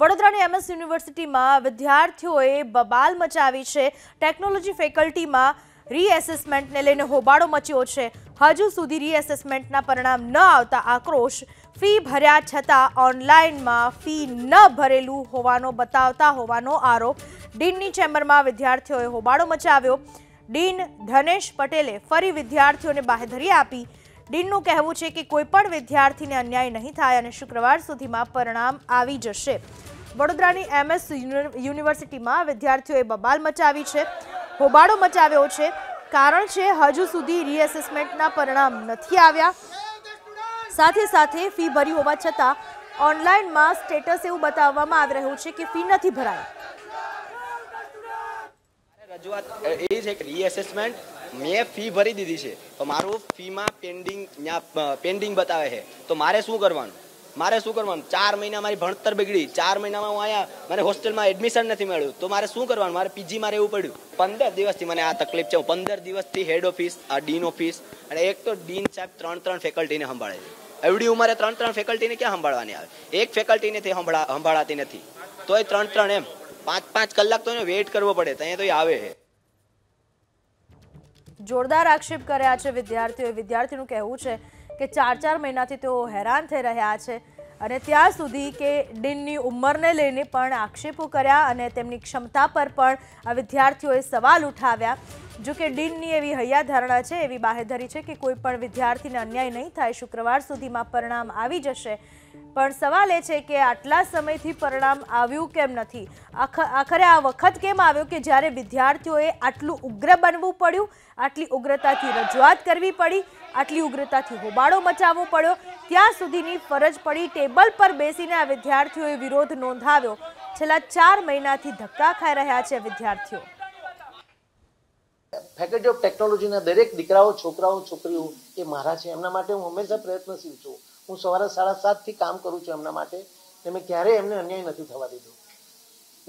વડોદરાની એમએસ યુનિવર્સિટીમાં વિદ્યાર્થીઓએ બબાલ મચાવી છે ટેકનોલોજી ફેકલ્ટીમાં રીએસેસમેન્ટને લઈને હોબાળો મચ્યો છે હજુ સુધી રીએસેસમેન્ટના પરિણામ ન આવતા આક્રોશ ફી ભર્યા છતાં ઓનલાઈનમાં ફી ન ભરેલું હોવાનો બતાવતા હોવાનો આરોપ ડીનની ચેમ્બરમાં વિદ્યાર્થીઓએ હોબાળો મચાવ્યો ડીન ધનેશ પટેલે ફરી વિદ્યાર્થીઓને બાહેધરી આપી ડીનનું કહેવું છે કે કોઈપણ વિદ્યાર્થીને અન્યાય નહીં થાય અને શુક્રવાર સુધીમાં પરિણામ આવી જશે વડોદરાની એમએસ યુનિવર્સિટીમાં વિદ્યાર્થીઓએ બબાલ મચાવી છે હોબાળો મચાવ્યો છે કારણ છે હજુ સુધી રીએસેસમેન્ટના પરિણામ નથી આવ્યા સાથે સાથે ફી ભરી હોવા છતાં ઓનલાઈનમાં સ્ટેટસ એવું બતાવવામાં આવી રહ્યું છે કે ફી નથી ભરાય રજૂઆત એ છે કે રીએસેસમેન્ટ મેં ફી ભરી દીધી છે તો મારું ફીમાં પેન્ડિંગ પેન્ડિંગ બતાવે છે તો મારે શું કરવાનું મારે શું કરવાનું ચાર મહિના મારી ભણતર બગડી ચાર મહિનામાં હું અહીંયા મને હોસ્ટેલમાં એડમિશન નથી મળ્યું તો મારે શું કરવાનું મારે પીજી મારે એવું પડ્યું પંદર દિવસથી મને આ તકલીફ છે હું પંદર દિવસથી હેડ ઓફિસ આ ડીન ઓફિસ અને એક તો ડીન સાહેબ ત્રણ ત્રણ ફેકલ્ટીને સંભાળે છે એવડી ઉંમરે ત્રણ ત્રણ ફેકલ્ટીને ક્યાં સંભાળવાની આવે એક ફેકલ્ટીને તે સંભાળાતી નથી તોય ત્રણ ત્રણ એમ પાંચ પાંચ કલાક તો એને વેઇટ કરવો પડે ત્યાં તો એ આવે છે જોરદાર આક્ષેપ કર્યા છે વિદ્યાર્થીઓએ વિદ્યાર્થીનું કહેવું છે કે ચાર ચાર મહિનાથી તેઓ હેરાન થઈ રહ્યા છે અને ત્યાં સુધી કે ડીનની ઉંમરને લઈને પણ આક્ષેપો કર્યા અને તેમની ક્ષમતા પર પણ આ વિદ્યાર્થીઓએ સવાલ ઉઠાવ્યા જો કે ડીનની એવી હૈયાધારણા છે એવી બાહેધરી છે કે કોઈ પણ વિદ્યાર્થીને અન્યાય નહીં થાય શુક્રવાર સુધીમાં પરિણામ આવી જશે પણ સવાલ એ છે કે આટલા સમયથી પરિણામ આવ્યું કેમ નથી આખરે આ વખત કેમ આવ્યો કે જ્યારે વિદ્યાર્થીઓએ આટલું ઉગ્ર બનવું પડ્યું આટલી ઉગ્રતાથી રજૂઆત કરવી પડી આટલી ઉગ્રતાથી હોબાળો મચાવવો પડ્યો ત્યાં સુધીની ફરજ પડી ટેબલ પર બેસીને આ વિદ્યાર્થીઓએ વિરોધ નોંધાવ્યો છેલ્લા ચાર મહિનાથી ધક્કા ખાઈ રહ્યા છે વિદ્યાર્થીઓ ફેકલ્ટી ઓફ ટેકનોલોજીના દરેક દીકરાઓ છોકરાઓ છોકરીઓ એ મારા છે એમના માટે હું હંમેશા પ્રયત્નશીલ છું હું સવારે સાડા સાતથી કામ કરું છું એમના માટે ને મેં ક્યારેય એમને અન્યાય નથી થવા દીધો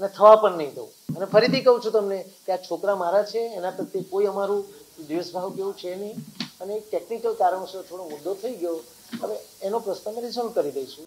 ને થવા પણ નહીં દઉં અને ફરીથી કહું છું તમને કે આ છોકરા મારા છે એના પ્રત્યે કોઈ અમારું દ્વેષભાવ કેવું છે નહીં અને ટેકનિકલ કારણોસર થોડો મુદ્દો થઈ ગયો હવે એનો પ્રશ્ન અમે રિઝોલ્વ કરી દઈશું